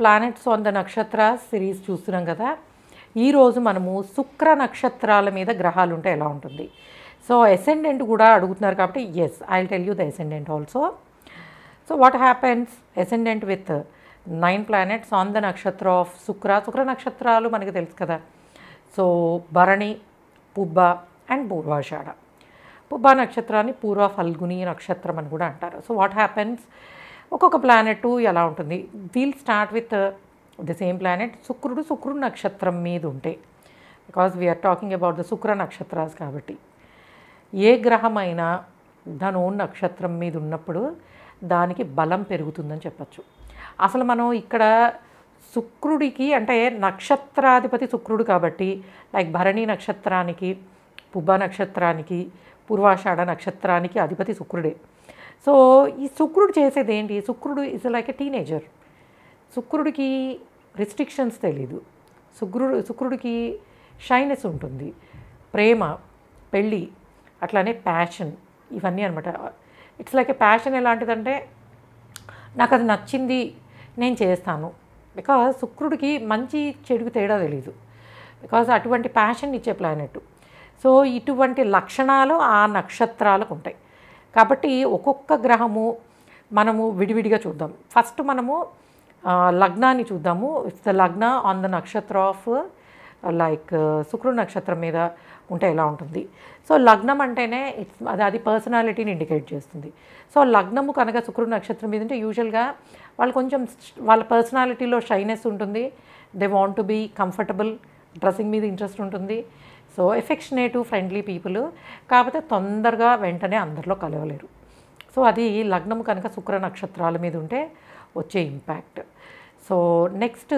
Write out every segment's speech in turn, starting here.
Planets on the nakshatra series చూస్తున్నాం కదా ఈరోజు మనము శుక్ర నక్షత్రాల మీద గ్రహాలు ఉంటే ఎలా ఉంటుంది సో ఎసెండెంట్ కూడా అడుగుతున్నారు కాబట్టి as I tell you the ascendant also so what happens ascendant with nine planets on the nakshatra of Shukra Shukra నక్షత్రాలు మనకి తెలుసు కదా సో భరణి పుబ్బ అండ్ పూర్వాషాఢ పుబ్బ నక్షత్రాన్ని పూర్వ ఫల్గుని నక్షత్రం అని కూడా అంటారు సో వాట్ హ్యాపెన్స్ ఒక్కొక్క ప్లానెట్ ఎలా ఉంటుంది we'll start with the same planet శుక్రుడు శుక్రుడు నక్షత్రం మీద ఉంటే because we are talking about the Shukra nakshatras కాబట్టి ఏ గ్రహమైనా ధను నక్షత్రం మీద ఉన్నప్పుడు దానికి బలం పెరుగుతుందని చెప్పచ్చు అసలు మనం ఇక్కడ శుక్రుడికి అంటే నక్షత్రాధిపతి శుక్రుడు కాబట్టి లైక్ భరణి నక్షత్రానికి పుబ్బ నక్షత్రానికి పూర్వాషాఢ నక్షత్రానికి అధిపతి శుక్రుడే సో ఈ శుక్రుడు చేసేది ఏంటి శుక్రుడు ఇస్ లైక్ ఎ టీనేజర్ శుక్రుడికి రిస్ట్రిక్షన్స్ తెలీదు శుక్రుడు శుక్రుడికి షైనెస్ ఉంటుంది ప్రేమ పెళ్ళి అట్లానే ప్యాషన్ ఇవన్నీ అనమాట ఇట్స్ లైక్ ఎ ప్యాషన్ ఎలాంటిదంటే నాకు అది నచ్చింది నేను చేస్తాను బికాజ్ శుక్రుడికి మంచి చెడుకు తేడా తెలీదు బికాజ్ అటువంటి ప్యాషన్ ఇచ్చే ప్లానెట్ సో ఇటువంటి లక్షణాలు ఆ నక్షత్రాలకు ఉంటాయి కాబట్టి ఒక్కొక్క గ్రహము మనము విడివిడిగా చూద్దాం ఫస్ట్ మనము లగ్నాన్ని చూద్దాము it's the lagna on the nakshatra of like శుక్రుడు నక్షత్రం మీద ఉంటే ఎలా ఉంటుంది సో లగ్నం అంటేనే ఇట్స్ అది అది పర్సనాలిటీని ఇండికేట్ చేస్తుంది సో లగ్నము కనుక శుక్రుడు నక్షత్రం మీద ఉంటే యూజువల్గా వాళ్ళు కొంచెం వాళ్ళ పర్సనాలిటీలో షైనెస్ ఉంటుంది they want to be comfortable dressing మీద ఇంట్రెస్ట్ ఉంటుంది సో ఎఫెక్షనేటివ్ ఫ్రెండ్లీ పీపుల్ కాకపోతే తొందరగా వెంటనే అందరిలో కలవలేరు సో అది లగ్నం కనుక శుక్ర నక్షత్రాల మీద ఉంటే వచ్చే ఇంపాక్ట్ సో నెక్స్ట్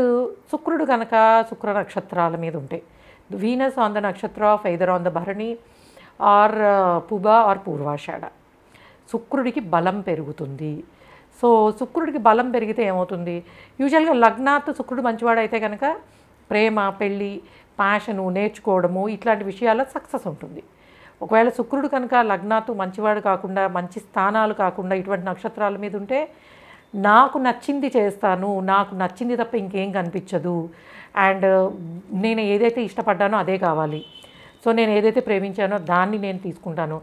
శుక్రుడు కనుక శుక్ర నక్షత్రాల మీద ఉంటే Venus on the nakshatra of either on the Bharani or Pubba or Purvashadha శుక్రుడికి బలం పెరుగుతుంది సో శుక్రుడికి బలం పెరిగితే ఏమవుతుంది యూజువల్గా లగ్నాత్ శుక్రుడు మంచివాడు అయితే కనుక ప్రేమ పెళ్ళి ప్యాషను నేర్చుకోవడము ఇట్లాంటి విషయాల్లో సక్సెస్ ఉంటుంది ఒకవేళ శుక్రుడు కనుక లగ్నాతో మంచివాడు కాకుండా మంచి స్థానాలు కాకుండా ఇటువంటి నక్షత్రాల మీద ఉంటే నాకు నచ్చింది చేస్తాను నాకు నచ్చింది తప్ప ఇంకేం కనిపించదు అండ్ నేను ఏదైతే ఇష్టపడ్డానో అదే కావాలి సో నేను ఏదైతే ప్రేమించానో దాన్ని నేను తీసుకుంటాను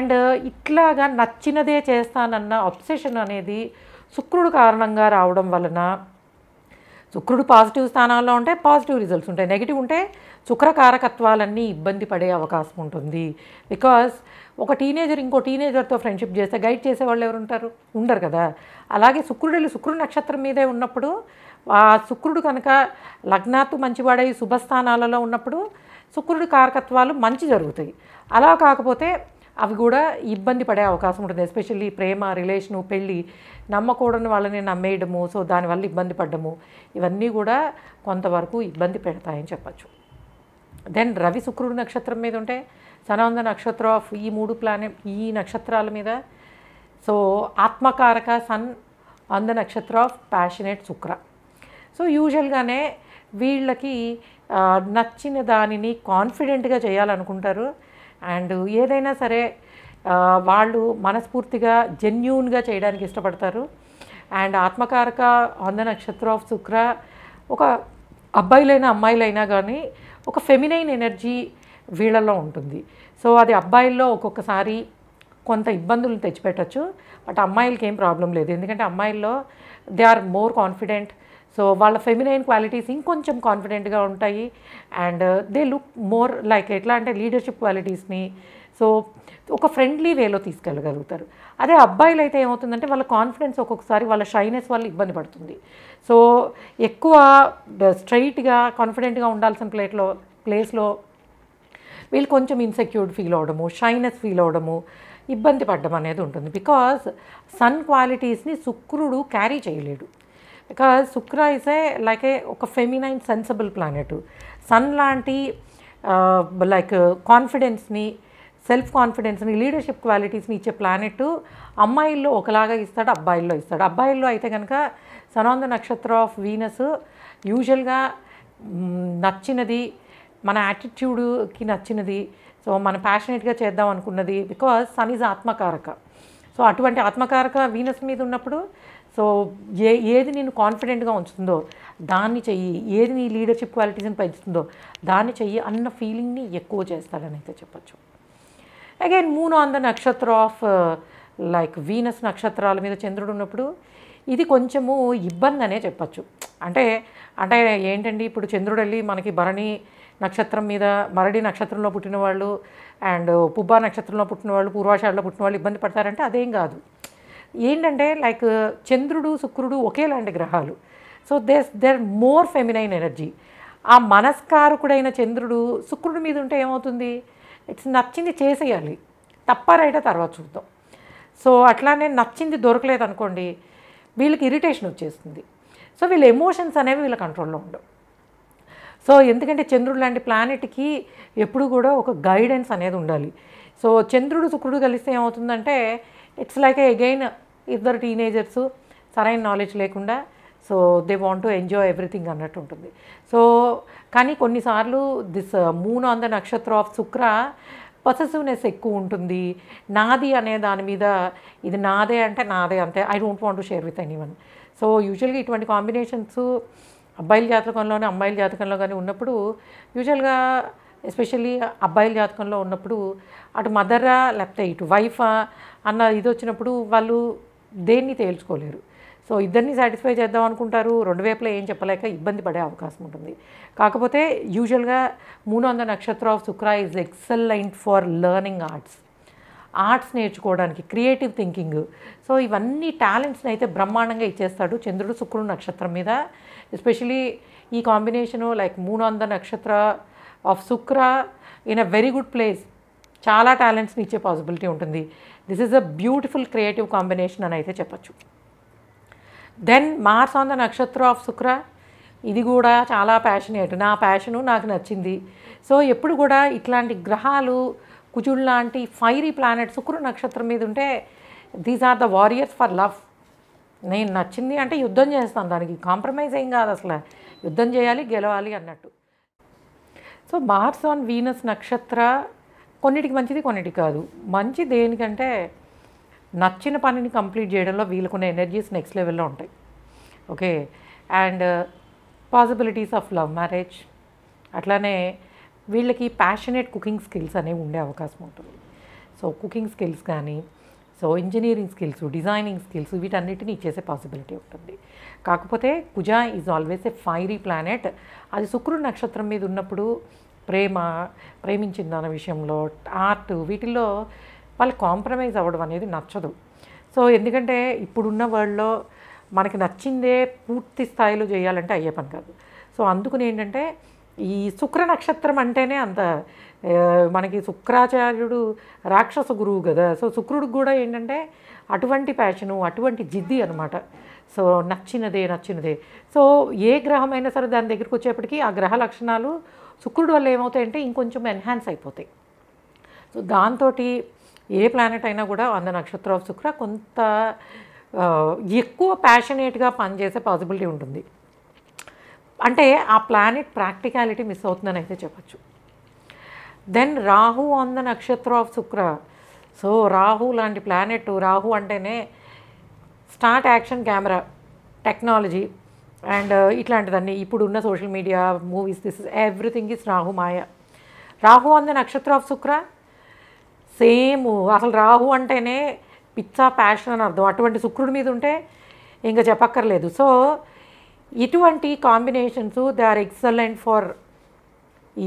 అండ్ ఇట్లాగా నచ్చినదే చేస్తానన్న అబ్సెషన్ అనేది శుక్రుడు కారణంగా రావడం వలన శుక్రుడు పాజిటివ్ స్థానాల్లో ఉంటే పాజిటివ్ రిజల్ట్స్ ఉంటాయి నెగిటివ్ ఉంటే శుక్రకారకత్వాలన్నీ ఇబ్బంది పడే అవకాశం ఉంటుంది బికాస్ ఒక టీనేజర్ ఇంకో టీనేజర్తో ఫ్రెండ్షిప్ చేస్తే గైడ్ చేసే వాళ్ళు ఎవరు ఉంటారు ఉండరు కదా అలాగే శుక్రుడు శుక్రుడు నక్షత్రం మీదే ఉన్నప్పుడు ఆ శుక్రుడు కనుక లగ్నాత్తు మంచివాడై శుభస్థానాలలో ఉన్నప్పుడు శుక్రుడి కారకత్వాలు మంచి జరుగుతాయి అలా కాకపోతే అవి కూడా ఇబ్బంది పడే అవకాశం ఉంటుంది ఎస్పెషల్లీ ప్రేమ రిలేషను పెళ్ళి నమ్మకూడని వాళ్ళని నమ్మేయడము సో దానివల్ల ఇబ్బంది పడ్డము ఇవన్నీ కూడా కొంతవరకు ఇబ్బంది పెడతాయని చెప్పచ్చు దెన్ రవి శుక్రుడు నక్షత్రం మీద ఉంటే సనాంద నక్షత్రం ఆఫ్ ఈ మూడు ప్లానెట్ ఈ నక్షత్రాల మీద so ఆత్మకారక sun on the nakshatra of passionate Shukra so యూజువల్గానే వీళ్ళకి నచ్చిన దానిని కాన్ఫిడెంట్గా చేయాలనుకుంటారు అండ్ ఏదైనా సరే వాళ్ళు మనస్ఫూర్తిగా జెన్యున్గా చేయడానికి ఇష్టపడతారు and atmakaraka on the nakshatra of Shukra ఒక అబ్బాయిలైనా అమ్మాయిలైనా కానీ ఒక ఫెమినైన్ ఎనర్జీ వీళ్ళలో ఉంటుంది సో అది అబ్బాయిల్లో ఒక్కొక్కసారి కొంత ఇబ్బందులు తెచ్చిపెట్టచ్చు బట్ అమ్మాయిలకి ఏం ప్రాబ్లం లేదు ఎందుకంటే అమ్మాయిల్లో they are more confident so వాళ్ళ ఫెమినైన్ క్వాలిటీస్ ఇంకొంచెం కాన్ఫిడెంట్గా ఉంటాయి and they look more like ఎట్లా అంటే లీడర్షిప్ క్వాలిటీస్ని సో ఒక ఫ్రెండ్లీ వేలో తీసుకెళ్ళగలుగుతారు అదే అబ్బాయిలు అయితే ఏమవుతుందంటే వాళ్ళ కాన్ఫిడెన్స్ ఒక్కొక్కసారి వాళ్ళ షైనెస్ వల్ల ఇబ్బంది పడుతుంది సో ఎక్కువ స్ట్రైట్గా uh, కాన్ఫిడెంట్గా ఉండాల్సిన ప్లేట్లో ప్లేస్లో వీళ్ళు కొంచెం ఇన్సెక్యూర్డ్ ఫీల్ అవడము షైనెస్ ఫీల్ అవడము ఇబ్బంది పడ్డం అనేది ఉంటుంది బికాస్ సన్ క్వాలిటీస్ని శుక్రుడు క్యారీ చేయలేడు బికాజ్ శుక్ర ఇస్ ఏ లైక్ ఏ ఒక ఫెమినైన్ సెన్సబుల్ ప్లానెట్ సన్ లాంటి లైక్ కాన్ఫిడెన్స్ని సెల్ఫ్ కాన్ఫిడెన్స్ని లీడర్షిప్ క్వాలిటీస్ని ఇచ్చే ప్లానెట్ అమ్మాయిల్లో ఒకలాగా ఇస్తాడు అబ్బాయిల్లో ఇస్తాడు అబ్బాయిల్లో అయితే కనుక సనాంద నక్షత్ర ఆఫ్ వీనస్ యూజువల్గా నచ్చినది మన యాటిట్యూడ్కి నచ్చినది సో మనం ప్యాషనెట్గా చేద్దాం అనుకున్నది because sun is atmakaraka so అటువంటి ఆత్మకారక వీనస్ మీద ఉన్నప్పుడు సో ఏ ఏది నేను కాన్ఫిడెంట్గా ఉంచుతుందో దాన్ని చెయ్యి ఏది నీ లీడర్షిప్ క్వాలిటీస్ని పెంచుతుందో దాన్ని చెయ్యి అన్న ఫీలింగ్ని ఎక్కువ చేస్తాడని అయితే చెప్పచ్చు again moon on the nakshatra of like Venus నక్షత్రాల మీద చంద్రుడు ఉన్నప్పుడు ఇది కొంచెము ఇబ్బంది అనే చెప్పచ్చు అంటే అంటే ఏంటండి ఇప్పుడు చంద్రుడు వెళ్ళి మనకి భరణి నక్షత్రం మీద మరడి నక్షత్రంలో పుట్టిన వాళ్ళు అండ్ పుబ్బా నక్షత్రంలో పుట్టిన వాళ్ళు పూర్వాషాడలో పుట్టిన వాళ్ళు ఇబ్బంది పడతారంటే అదేం కాదు ఏంటంటే లైక్ చంద్రుడు శుక్రుడు ఒకేలాంటి గ్రహాలు so does there more feminine energy ఆ మనస్కారకుడైన చంద్రుడు శుక్రుడి మీద ఉంటే ఏమవుతుంది ఇట్స్ నచ్చింది చేసేయాలి తప్ప రైట తర్వాత చూద్దాం సో అట్లానే నచ్చింది దొరకలేదు అనుకోండి వీళ్ళకి ఇరిటేషన్ వచ్చేస్తుంది సో వీళ్ళ ఎమోషన్స్ అనేవి వీళ్ళ కంట్రోల్లో ఉండవు సో ఎందుకంటే చంద్రుడు లాంటి ప్లానెట్కి ఎప్పుడు కూడా ఒక గైడెన్స్ అనేది ఉండాలి సో చంద్రుడు శుక్రుడు కలిస్తే ఏమవుతుందంటే ఇట్స్ లైక్ ఎగైన్ ఇద్దరు టీనేజర్స్ సరైన నాలెడ్జ్ లేకుండా so they want to enjoy everything అన్నట్టు ఉంటుంది సో కానీ కొన్నిసార్లు this moon on the nakshatra of Shukra possessiveness ఎక్కువ ఉంటుంది నాది అనే దాని మీద ఇది నాదే అంటే నాదే అంతే I don't want to share with one so యూజువల్గా ఇటువంటి కాంబినేషన్స్ అబ్బాయిల జాతకంలోనే అమ్మాయిల జాతకంలో కానీ ఉన్నప్పుడు యూజువల్గా ఎస్పెషల్లీ అబ్బాయిల జాతకంలో ఉన్నప్పుడు అటు మదరా లేకపోతే ఇటు వైఫా అన్న ఇది వచ్చినప్పుడు వాళ్ళు దేన్ని తేల్చుకోలేరు సో ఇద్దరిని సాటిస్ఫై చేద్దాం అనుకుంటారు రెండు వైపులా ఏం చెప్పలేక ఇబ్బంది పడే అవకాశం ఉంటుంది కాకపోతే యూజువల్గా మూడు వందల nakshatra of Shukra is excellent for learning arts arts నేర్చుకోవడానికి క్రియేటివ్ థింకింగ్ సో ఇవన్నీ టాలెంట్స్ని అయితే బ్రహ్మాండంగా ఇచ్చేస్తాడు చంద్రుడు శుక్రుడు నక్షత్రం మీద ఎస్పెషలీ ఈ కాంబినేషను లైక్ మూడు వందల nakshatra of Shukra in a very good place చాలా టాలెంట్స్ని ఇచ్చే పాసిబిలిటీ ఉంటుంది this is a beautiful creative combination అని అయితే చెప్పచ్చు then Mars on the nakshatra of Shukra ఇది కూడా చాలా ప్యాషనేట్ నా ప్యాషను నాకు నచ్చింది సో ఎప్పుడు కూడా ఇట్లాంటి గ్రహాలు కుజుడు లాంటి ఫైరీ ప్లానెట్ శుక్ర నక్షత్రం మీద ఉంటే these are the warriors for love నేను నచ్చింది అంటే యుద్ధం చేస్తాను దానికి కాంప్రమైజ్ ఏం కాదు అసలు యుద్ధం చేయాలి గెలవాలి అన్నట్టు సో మార్స్ ఆన్ వీనస్ నక్షత్ర కొన్నిటికి మంచిది కొన్నిటికి కాదు మంచి దేనికంటే నచ్చిన పనిని కంప్లీట్ చేయడంలో వీళ్ళకున్న ఎనర్జీస్ నెక్స్ట్ లెవెల్లో ఉంటాయి okay and possibilities of love marriage అట్లానే వీళ్ళకి ప్యాషనేట్ కుకింగ్ స్కిల్స్ అనేవి ఉండే అవకాశం ఉంటుంది సో కుకింగ్ స్కిల్స్ కానీ so engineering skills designing skills వీటన్నిటిని ఇచ్చేసే పాసిబిలిటీ ఉంటుంది కాకపోతే Kuja is always a fiery planet అది శుక్రుడు నక్షత్రం మీద ఉన్నప్పుడు ప్రేమ ప్రేమించిన దాని విషయంలో ఆర్ట్ వీటిల్లో వాళ్ళు కాంప్రమైజ్ అవ్వడం అనేది నచ్చదు సో ఎందుకంటే ఇప్పుడున్న వరల్డ్లో మనకి నచ్చిందే పూర్తి స్థాయిలో చేయాలంటే అయ్యే పని కాదు సో అందుకుని ఏంటంటే ఈ శుక్ర నక్షత్రం అంటేనే అంత మనకి శుక్రాచార్యుడు రాక్షస గురువు కదా సో శుక్రుడికి కూడా ఏంటంటే అటువంటి ప్యాషను అటువంటి జిద్ది అనమాట సో నచ్చినదే నచ్చినదే సో ఏ గ్రహమైనా సరే దాని దగ్గరికి వచ్చేప్పటికీ ఆ గ్రహ లక్షణాలు శుక్రుడు వల్ల ఏమవుతాయంటే ఇంకొంచెం ఎన్హాన్స్ అయిపోతాయి సో దాంతో ఏ ప్లానెట్ అయినా కూడా అంద నక్షత్రం ఆఫ్ శుక్ర కొంత ఎక్కువ ప్యాషనేట్గా పనిచేసే పాసిబిలిటీ ఉంటుంది అంటే ఆ ప్లానెట్ ప్రాక్టికాలిటీ మిస్ అవుతుందని అయితే చెప్పచ్చు then Rahu on the nakshatram of Shukra so Rahu లాంటి ప్లానెట్ రాహు అంటేనే start action camera technology and uh, ఇట్లాంటిదన్నీ ఇప్పుడున్న social media movies this everything is Rahu maya Rahu on the nakshatra of శుక్ర సేమ్ అసలు రాహు అంటేనే పిచ్చా ప్యాషన్ అని అర్థం అటువంటి శుక్రుడి మీద ఉంటే ఇంకా చెప్పక్కర్లేదు సో ఇటువంటి combinations they are excellent for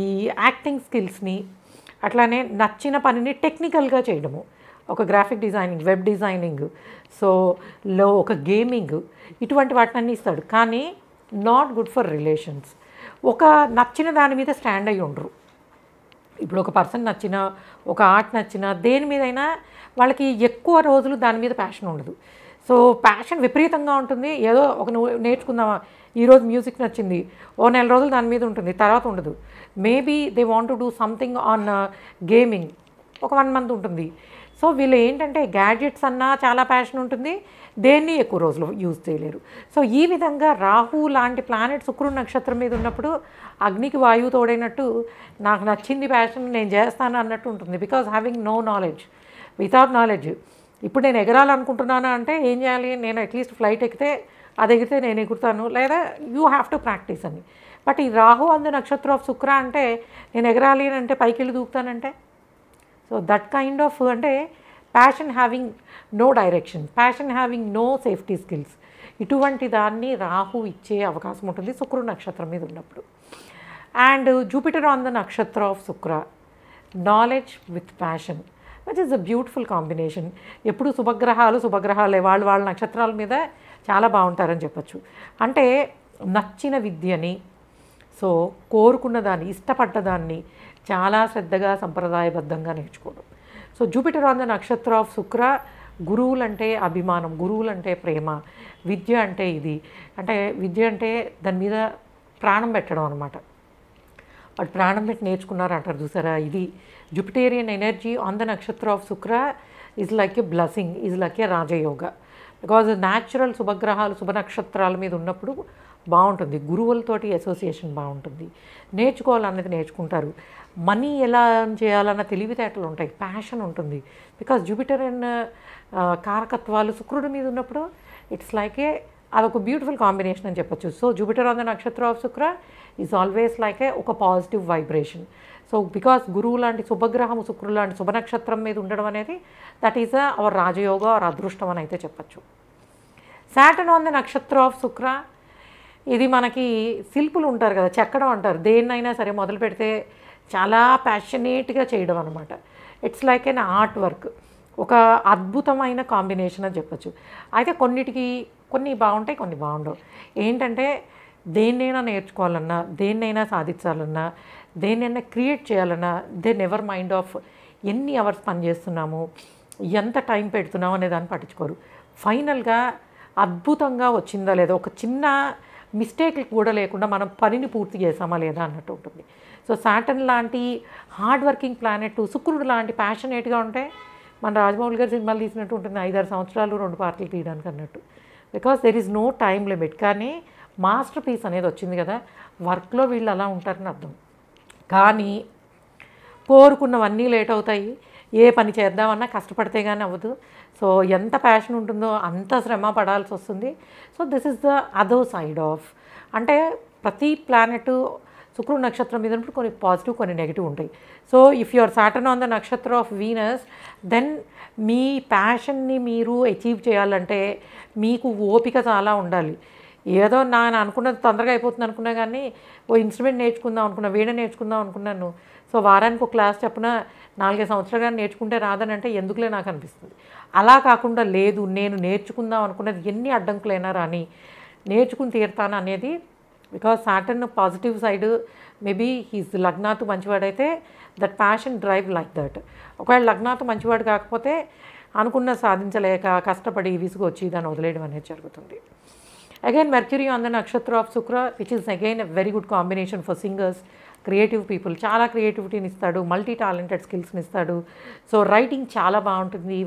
ఈ యాక్టింగ్ స్కిల్స్ని అట్లానే నచ్చిన పనిని టెక్నికల్గా చేయడము ఒక graphic designing web designing so లో ఒక గేమింగ్ ఇటువంటి వాటిని ఇస్తాడు కానీ నాట్ గుడ్ ఫర్ రిలేషన్స్ ఒక నచ్చిన దాని మీద స్టాండ్ అయ్యి ఉండరు ఇప్పుడు ఒక పర్సన్ నచ్చిన ఒక ఆర్ట్ నచ్చిన దేని మీదైనా వాళ్ళకి ఎక్కువ రోజులు దాని మీద ప్యాషన్ ఉండదు సో ప్యాషన్ విపరీతంగా ఉంటుంది ఏదో ఒక నేర్చుకుందామా ఈరోజు మ్యూజిక్ నచ్చింది ఓ నెల రోజులు దాని మీద ఉంటుంది తర్వాత ఉండదు maybe they want to do something on gaming ఒక వన్ మంత్ ఉంటుంది సో వీళ్ళు ఏంటంటే గ్యాడ్జెట్స్ అన్నా చాలా ప్యాషన్ ఉంటుంది దేన్ని ఎక్కువ రోజులు యూజ్ చేయలేరు సో ఈ విధంగా రాహు లాంటి ప్లానెట్ శుక్రు నక్షత్రం మీద ఉన్నప్పుడు అగ్నికి వాయువు తోడైనట్టు నాకు నచ్చింది ప్యాషన్ నేను చేస్తాను అన్నట్టు ఉంటుంది because having no knowledge without knowledge ఇప్పుడు నేను ఎగరాలనుకుంటున్నాను అంటే ఏం చేయాలి నేను అట్లీస్ట్ ఫ్లైట్ ఎక్కితే అది ఎగితే నేను ఎగురుతాను లేదా యూ హ్యావ్ టు ప్రాక్టీస్ అని బట్ ఈ రాహు అందు నక్షత్రం ఆఫ్ శుక్ర అంటే నేను ఎగరాలి అంటే పైకి వెళ్ళి దూకుతానంటే సో దట్ కైండ్ ఆఫ్ అంటే passion having no direction passion having no safety skills ఇటువంటి దాన్ని రాహు ఇచ్చే అవకాశం ఉంటుంది శుక్రు నక్షత్రం మీద ఉన్నప్పుడు and Jupiter on the nakshatra of Shukra knowledge with passion which is a beautiful combination ఎప్పుడు శుభగ్రహాలు శుభగ్రహాలే వాళ్ళు వాళ్ళ నక్షత్రాల మీద చాలా బాగుంటారని చెప్పచ్చు అంటే నచ్చిన విద్యని సో కోరుకున్న దాన్ని ఇష్టపడ్డదాన్ని చాలా శ్రద్ధగా సంప్రదాయబద్ధంగా నేర్చుకోవడం so Jupiter on the nakshatra of Shukra గురువులంటే అభిమానం గురువులు అంటే ప్రేమ విద్య అంటే ఇది అంటే విద్య అంటే దాని మీద ప్రాణం పెట్టడం అనమాట వాడు ప్రాణం పెట్టి నేర్చుకున్నారంటారు చూసారా ఇది Jupiterian energy on the nakshatra of Shukra is like a blessing is like a rajayoga because natural శుభగ్రహాలు శుభనక్షత్రాల మీద ఉన్నప్పుడు బాగుంటుంది గురువులతోటి అసోసియేషన్ బాగుంటుంది నేర్చుకోవాలన్నది నేర్చుకుంటారు మనీ ఎలా చేయాలన్న తెలివితేటలు ఉంటాయి ప్యాషన్ ఉంటుంది బికాజ్ జూపిటర్ అండ్ కారకత్వాలు శుక్రుడి మీద ఉన్నప్పుడు ఇట్స్ లైక్ ఏ అదొక బ్యూటిఫుల్ కాంబినేషన్ అని చెప్పొచ్చు so Jupiter on the nakshatra of Shukra is always like a ఒక పాజిటివ్ వైబ్రేషన్ సో బికాస్ గురువు లాంటి శుభగ్రహము శుక్రు లాంటి శుభ నక్షత్రం మీద ఉండడం అనేది that is our rajayoga or అదృష్టం అని అయితే చెప్పచ్చు Saturn on the nakshatra of Shukra ఇది మనకి శిల్పులు ఉంటారు కదా చెక్కడం అంటారు దేన్నైనా సరే మొదలు పెడితే చాలా ప్యాషనేట్గా చేయడం అనమాట it's like an art work ఒక అద్భుతమైన కాంబినేషన్ అని చెప్పచ్చు అయితే కొన్నిటికి కొన్ని బాగుంటాయి కొన్ని బాగుండవు ఏంటంటే దేన్నైనా నేర్చుకోవాలన్నా దేన్నైనా సాధించాలన్నా దేన్నైనా క్రియేట్ చేయాలన్నా దే నెవర్ మైండ్ ఆఫ్ ఎన్ని అవర్స్ పని చేస్తున్నాము ఎంత టైం పెడుతున్నాము అనే దాన్ని పట్టించుకోరు ఫైనల్గా అద్భుతంగా వచ్చిందా లేదా ఒక చిన్న మిస్టేక్లు కూడా లేకుండా మనం పనిని పూర్తి చేసామా లేదా అన్నట్టు ఉంటుంది సో సాటన్ లాంటి హార్డ్ వర్కింగ్ ప్లానెట్ శుక్రుడు లాంటి ప్యాషనేట్గా ఉంటే మన రాజమౌళి గారు సినిమాలు తీసినట్టు ఉంటుంది ఐదారు సంవత్సరాలు రెండు పార్టీలు తీయడానికి అన్నట్టు because there is no time limit కానీ మాస్టర్ పీస్ అనేది వచ్చింది కదా వర్క్లో వీళ్ళు అలా ఉంటారని అర్థం కానీ కోరుకున్నవన్నీ లేట్ అవుతాయి ఏ పని చేద్దామన్నా కష్టపడితే కానీ అవ్వదు సో ఎంత ప్యాషన్ ఉంటుందో అంత శ్రమ పడాల్సి వస్తుంది so this is the other side of అంటే ప్రతి ప్లానెట్ శుక్రుడు నక్షత్రం మీద ఉన్నప్పుడు కొన్ని పాజిటివ్ కొన్ని నెగిటివ్ ఉంటాయి so if you are Saturn on the nakshatram of Venus then మీ ప్యాషన్ని మీరు అచీవ్ చేయాలంటే మీకు ఓపిక చాలా ఉండాలి ఏదో నేను అనుకున్నది తొందరగా అయిపోతుంది అనుకున్నా కానీ ఓ ఇన్స్ట్రుమెంట్ నేర్చుకుందాం అనుకున్నా వీణ నేర్చుకుందాం అనుకున్నాను సో వారానికి ఒక క్లాస్ చెప్పిన నాలుగైదు సంవత్సరాలు నేర్చుకుంటే రాదని అంటే ఎందుకులే నాకు అనిపిస్తుంది అలా కాకుండా లేదు నేను నేర్చుకుందాం అనుకున్నది ఎన్ని అడ్డంకులైనా రాని నేర్చుకుని తీరుతాను అనేది because Saturn positive side maybe he's లగ్నాత్ మంచివాడైతే that passion drive like that ఒకవేళ లగ్నాతో మంచివాడు కాకపోతే అనుకున్న సాధించలేక కష్టపడి విసుగొచ్చి దాన్ని వదిలేయడం అనేది జరుగుతుంది again Mercury on the nakshatra of Shukra which is again very good combination for singers creative people చాలా క్రియేటివిటీని ఇస్తాడు మల్టీ టాలెంటెడ్ స్కిల్స్ని ఇస్తాడు సో రైటింగ్ చాలా బాగుంటుంది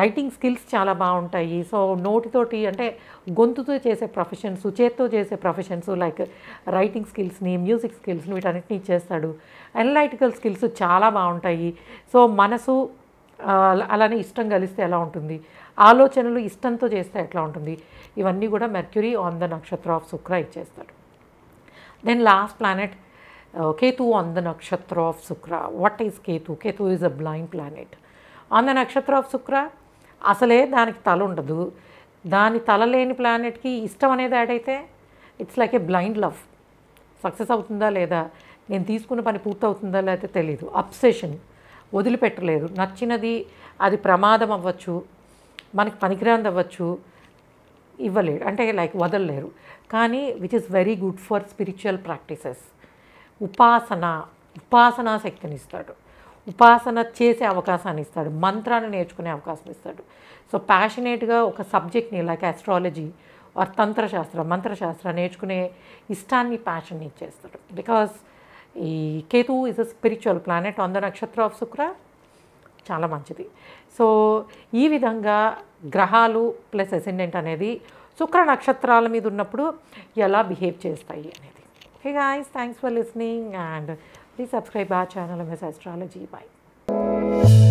రైటింగ్ స్కిల్స్ చాలా బాగుంటాయి సో నోటితోటి అంటే గొంతుతో చేసే ప్రొఫెషన్స్ చేత్తో చేసే ప్రొఫెషన్స్ లైక్ రైటింగ్ స్కిల్స్ని మ్యూజిక్ స్కిల్స్ని వీటన్నిటినీ చేస్తాడు అనలైటికల్ స్కిల్స్ చాలా బాగుంటాయి సో మనసు అలానే ఇష్టం కలిస్తే ఎలా ఉంటుంది ఆలోచనలు ఇష్టంతో చేస్తే ఎట్లా ఉంటుంది ఇవన్నీ కూడా Mercury on the nakshatra of Shukra ఇచ్చేస్తాడు then last planet Ketu uh, on the nakshatra of Sukra. What is Ketu? Ketu is a blind planet On the nakshatra of Sukra, అసలే దానికి తల ఉండదు దాని తల లేని ప్లానెట్కి ఇష్టం అనేది యాడ్ అయితే it's like a blind love success అవుతుందా లేదా నేను తీసుకున్న పని పూర్తవుతుందా లేకపోతే తెలియదు అప్సెషన్ వదిలిపెట్టలేదు నచ్చినది అది ప్రమాదం అవ్వచ్చు మనకి పనికిరాంది అవ్వచ్చు ఇవ్వలేడు అంటే లైక్ వదలలేరు కానీ which is very good for spiritual practices ఉపాసన ఉపాసనా శక్తిని ఇస్తాడు ఉపాసన చేసే అవకాశాన్ని ఇస్తాడు మంత్రాన్ని నేర్చుకునే అవకాశం ఇస్తాడు సో ప్యాషనేట్గా ఒక సబ్జెక్ట్ని లైక్ ఆస్ట్రాలజీ ఆర్ తంత్రశాస్త్ర మంత్రశాస్త్ర నేర్చుకునే ఇష్టాన్ని ప్యాషన్ ఇచ్చేస్తాడు బికాస్ ఈ Ketu is a spiritual planet వంద నక్షత్రం నక్షత్ర ఆఫ్ శుక్ర చాలా మంచిది సో ఈ విధంగా గ్రహాలు ప్లస్ అసెండెంట్ అనేది శుక్ర నక్షత్రాల మీద ఉన్నప్పుడు ఎలా బిహేవ్ చేస్తాయి అనేది Hey guys, thanks for listening and please subscribe our channel MS Astrology. Bye.